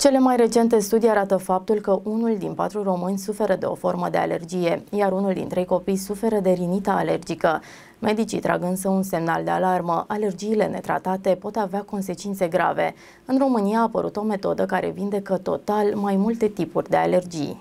Cele mai recente studii arată faptul că unul din patru români suferă de o formă de alergie, iar unul din trei copii suferă de rinita alergică. Medicii trag însă un semnal de alarmă. Alergiile netratate pot avea consecințe grave. În România a apărut o metodă care vindecă total mai multe tipuri de alergii.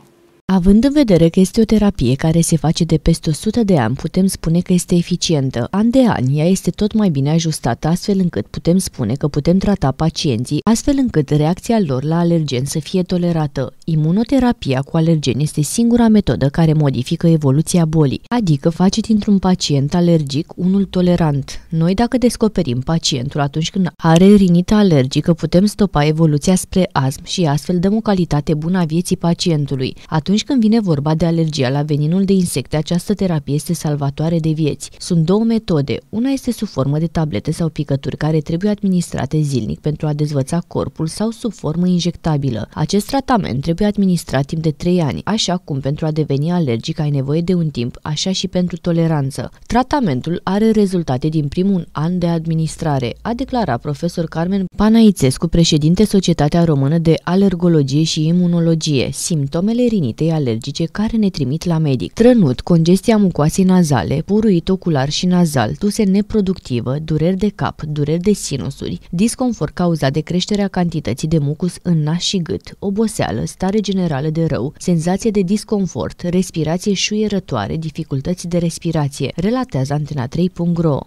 Având în vedere că este o terapie care se face de peste 100 de ani, putem spune că este eficientă. An de an, ea este tot mai bine ajustată, astfel încât putem spune că putem trata pacienții, astfel încât reacția lor la alergen să fie tolerată. Imunoterapia cu alergeni este singura metodă care modifică evoluția bolii, adică face dintr-un pacient alergic unul tolerant. Noi dacă descoperim pacientul atunci când are rinită alergică, putem stopa evoluția spre astm și astfel dăm o calitate bună a vieții pacientului. Atunci când vine vorba de alergia la veninul de insecte, această terapie este salvatoare de vieți. Sunt două metode. Una este sub formă de tablete sau picături care trebuie administrate zilnic pentru a dezvăța corpul sau sub formă injectabilă. Acest tratament trebuie trebuie timp de 3 ani. Așa cum pentru a deveni alergic ai nevoie de un timp, așa și pentru toleranță. Tratamentul are rezultate din primul an de administrare, a declarat profesor Carmen Panaițescu, președinte Societatea Română de Alergologie și Imunologie, simptomele rinitei alergice care ne trimit la medic. Trănut, congestia mucoasei nazale, puruit ocular și nazal, tuse neproductivă, dureri de cap, dureri de sinusuri, disconfort cauzat de creșterea cantității de mucus în nas și gât, oboseală, stare stare generală de rău, senzație de disconfort, respirație șuierătoare, dificultăți de respirație, relatează Antena 3.ro.